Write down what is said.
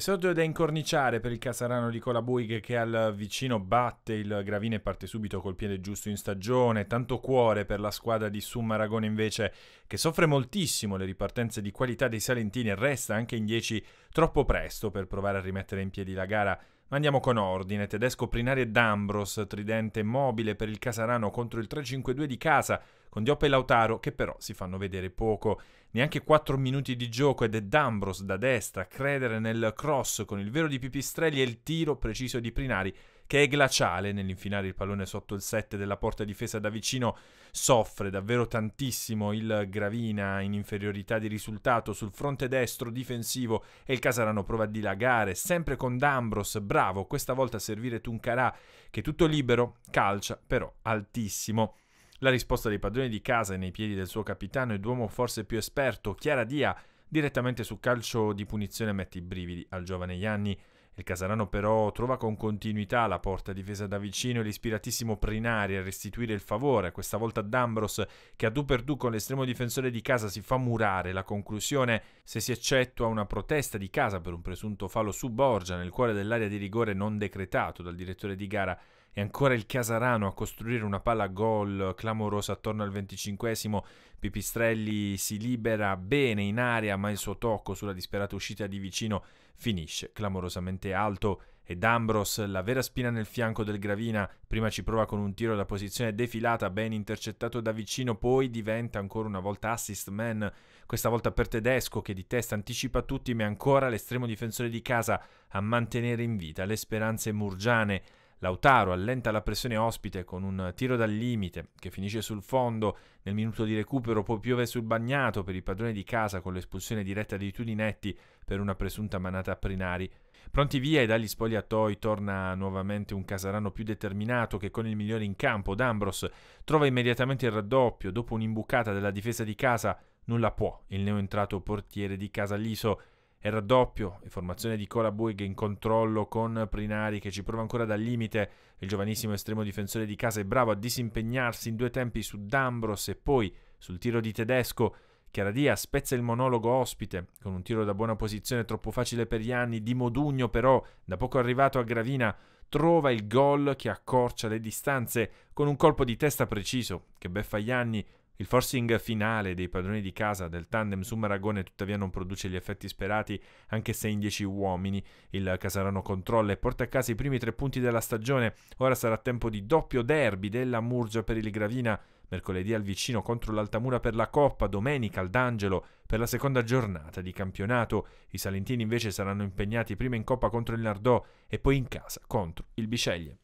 E sorge da incorniciare per il Casarano di Colabuig che al vicino batte il Gravina e parte subito col piede giusto in stagione. Tanto cuore per la squadra di Aragone invece che soffre moltissimo le ripartenze di qualità dei Salentini e resta anche in 10 troppo presto per provare a rimettere in piedi la gara. Ma andiamo con ordine. Tedesco Prinari e D'Ambros, tridente mobile per il Casarano contro il 3-5-2 di casa con Diop e Lautaro che però si fanno vedere poco. Neanche 4 minuti di gioco ed è D'Ambros da destra, a credere nel cross con il vero di Pipistrelli e il tiro preciso di Prinari che è glaciale nell'infinare il pallone sotto il 7 della porta difesa da vicino, soffre davvero tantissimo il Gravina in inferiorità di risultato sul fronte destro difensivo e il Casarano prova a dilagare, sempre con D'Ambros, bravo questa volta a servire Tuncarà che tutto libero calcia però altissimo. La risposta dei padroni di casa nei piedi del suo capitano e d'uomo forse più esperto, Chiara Dia, direttamente su calcio di punizione mette i brividi al giovane Ianni. Il Casarano però trova con continuità la porta difesa da vicino e l'ispiratissimo Prinari a restituire il favore, questa volta D'Ambros che a du per du con l'estremo difensore di casa si fa murare la conclusione, se si eccettua una protesta di casa per un presunto fallo su Borgia nel cuore dell'area di rigore non decretato dal direttore di gara ancora il Casarano a costruire una palla gol clamorosa attorno al 25 Pipistrelli si libera bene in area, ma il suo tocco sulla disperata uscita di vicino finisce clamorosamente alto. Ed Ambros, la vera spina nel fianco del Gravina, prima ci prova con un tiro da posizione defilata, ben intercettato da vicino, poi diventa ancora una volta assist man, questa volta per Tedesco che di testa anticipa tutti, ma è ancora l'estremo difensore di casa a mantenere in vita le speranze murgiane. Lautaro allenta la pressione ospite con un tiro dal limite che finisce sul fondo. Nel minuto di recupero poi piove sul bagnato per il padrone di casa con l'espulsione diretta di Tudinetti per una presunta manata a Prinari. Pronti via e dagli spogliatoi torna nuovamente un Casarano più determinato che con il migliore in campo, D'Ambros, trova immediatamente il raddoppio dopo un'imbucata della difesa di casa, nulla può il neoentrato portiere di casa Casaliso e raddoppio, e formazione di Cola Buig in controllo con Prinari che ci prova ancora dal limite, il giovanissimo estremo difensore di casa è bravo a disimpegnarsi in due tempi su D'Ambros e poi sul tiro di Tedesco, Chiaradia spezza il monologo ospite con un tiro da buona posizione troppo facile per gli anni. di Modugno però, da poco arrivato a Gravina, trova il gol che accorcia le distanze con un colpo di testa preciso che beffa Ianni il forcing finale dei padroni di casa del tandem su Maragone tuttavia non produce gli effetti sperati, anche se in 10 uomini il Casarano controlla e porta a casa i primi tre punti della stagione. Ora sarà tempo di doppio derby della Murgia per il Gravina, mercoledì al Vicino contro l'Altamura per la Coppa, domenica al D'Angelo per la seconda giornata di campionato. I salentini invece saranno impegnati prima in Coppa contro il Nardò e poi in casa contro il Bisceglie.